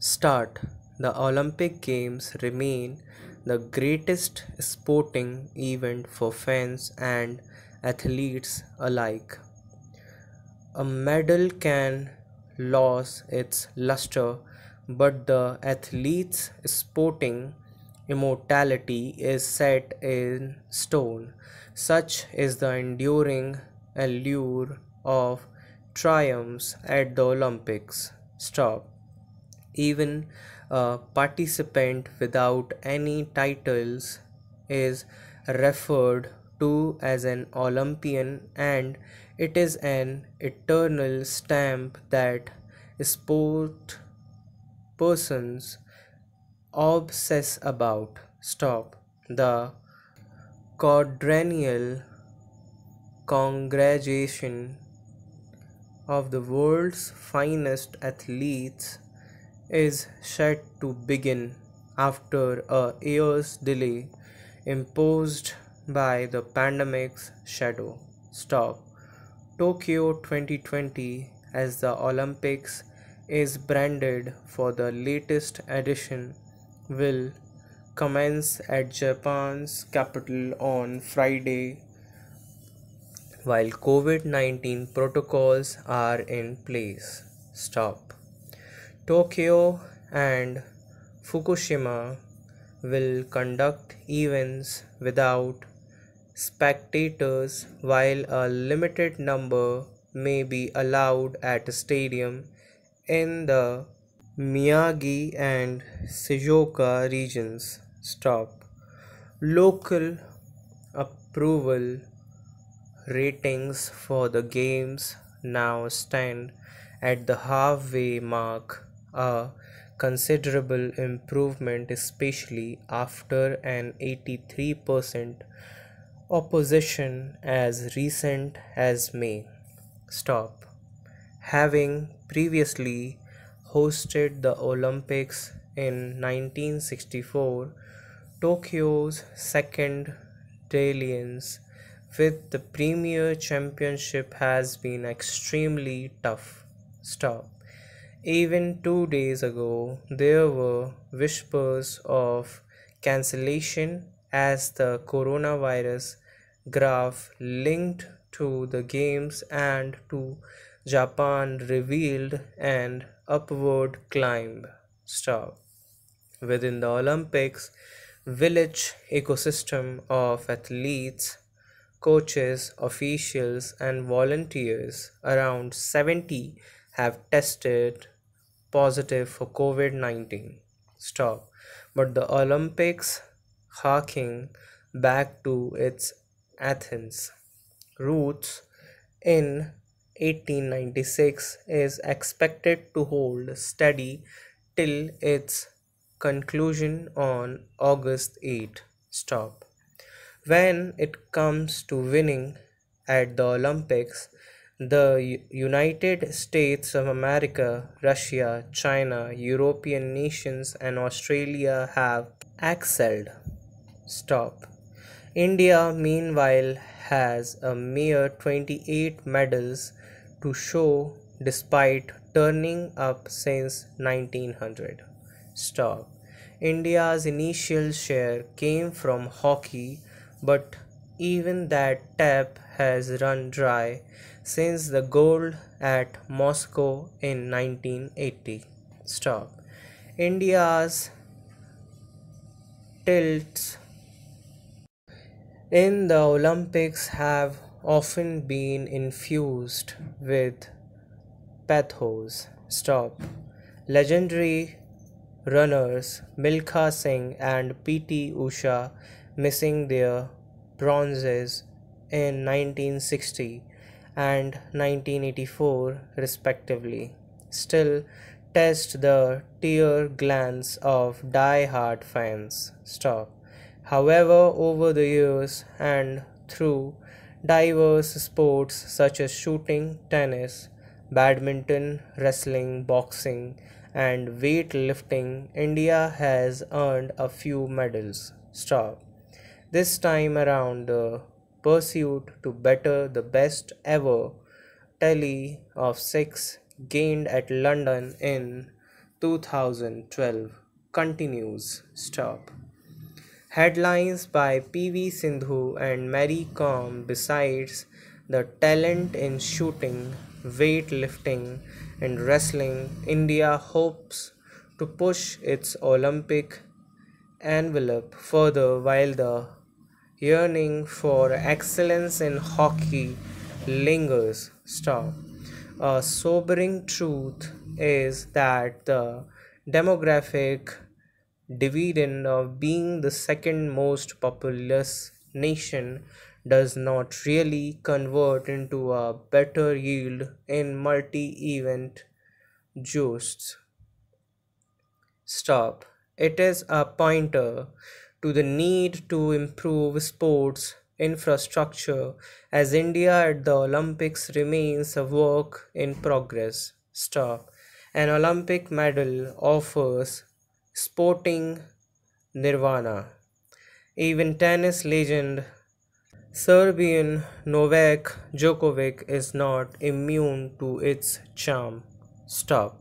start, the Olympic Games remain the greatest sporting event for fans and athletes alike. A medal can lose its luster, but the athlete's sporting immortality is set in stone. Such is the enduring allure of triumphs at the Olympics. Stop even a participant without any titles is referred to as an Olympian and it is an eternal stamp that sport persons obsess about. Stop. The quadrennial congregation of the world's finest athletes is set to begin after a year's delay imposed by the pandemic's shadow. Stop. Tokyo 2020 as the Olympics is branded for the latest edition will commence at Japan's capital on Friday while COVID 19 protocols are in place. Stop. Tokyo and Fukushima will conduct events without spectators while a limited number may be allowed at a stadium in the Miyagi and Shizuoka regions. Stop. Local approval ratings for the games now stand at the halfway mark a considerable improvement, especially after an 83% opposition as recent as May. Stop. Having previously hosted the Olympics in 1964, Tokyo's second dalliance with the Premier Championship has been extremely tough. Stop. Even two days ago, there were whispers of cancellation as the coronavirus graph linked to the games and to Japan revealed an upward climb star within the Olympics village ecosystem of athletes, coaches, officials and volunteers around 70 have tested positive for COVID 19. Stop. But the Olympics harking back to its Athens roots in 1896 is expected to hold steady till its conclusion on August 8. Stop. When it comes to winning at the Olympics, the United States of America, Russia, China, European nations, and Australia have excelled. Stop. India, meanwhile, has a mere 28 medals to show despite turning up since 1900. Stop. India's initial share came from hockey, but even that tap has run dry since the gold at Moscow in 1980. Stop. India's tilts in the Olympics have often been infused with pathos. Stop. Legendary runners Milkha Singh and P.T. Usha missing their bronzes in 1960 and 1984 respectively. Still, test the tear glands of die-hard fans. Stop. However, over the years and through diverse sports such as shooting, tennis, badminton, wrestling, boxing, and weightlifting, India has earned a few medals. Stop. This time around, the pursuit to better the best ever tally of six gained at London in 2012 continues. Stop. Headlines by PV Sindhu and Mary Com besides the talent in shooting, weightlifting and wrestling, India hopes to push its Olympic envelope further while the yearning for excellence in hockey lingers. Stop. A sobering truth is that the demographic dividend of being the second most populous nation does not really convert into a better yield in multi event juices. Stop. It is a pointer to the need to improve sports infrastructure as India at the Olympics remains a work in progress. Stop. An Olympic medal offers sporting nirvana. Even tennis legend Serbian Novak Djokovic is not immune to its charm. Stop.